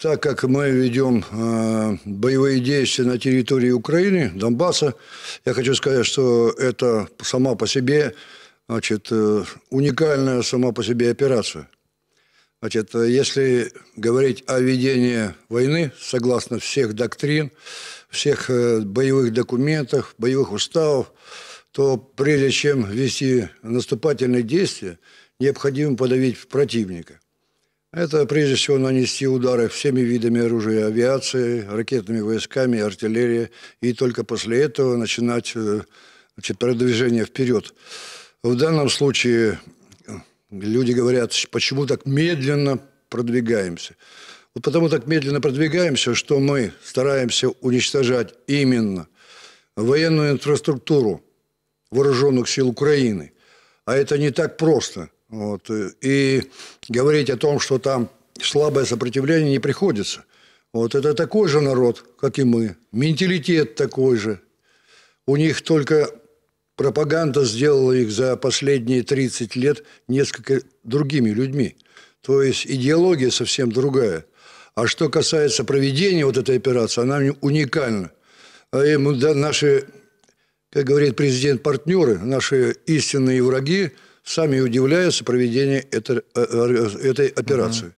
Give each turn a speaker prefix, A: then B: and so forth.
A: Так как мы ведем э, боевые действия на территории Украины, Донбасса, я хочу сказать, что это сама по себе значит, э, уникальная сама по себе операция. Значит, э, если говорить о ведении войны, согласно всех доктрин, всех э, боевых документах, боевых уставов, то прежде чем вести наступательные действия, необходимо подавить противника – это прежде всего нанести удары всеми видами оружия, авиации, ракетными войсками, артиллерии, и только после этого начинать э, значит, продвижение вперед. В данном случае э, люди говорят, почему так медленно продвигаемся. Вот потому так медленно продвигаемся, что мы стараемся уничтожать именно военную инфраструктуру вооруженных сил Украины. А это не так просто – вот. И говорить о том, что там слабое сопротивление не приходится. Вот это такой же народ, как и мы. Менталитет такой же. У них только пропаганда сделала их за последние 30 лет несколько другими людьми. То есть идеология совсем другая. А что касается проведения вот этой операции, она уникальна. А и да, наши, как говорит президент, партнеры, наши истинные враги, сами удивляются проведению этой, э, э, этой операции. Угу.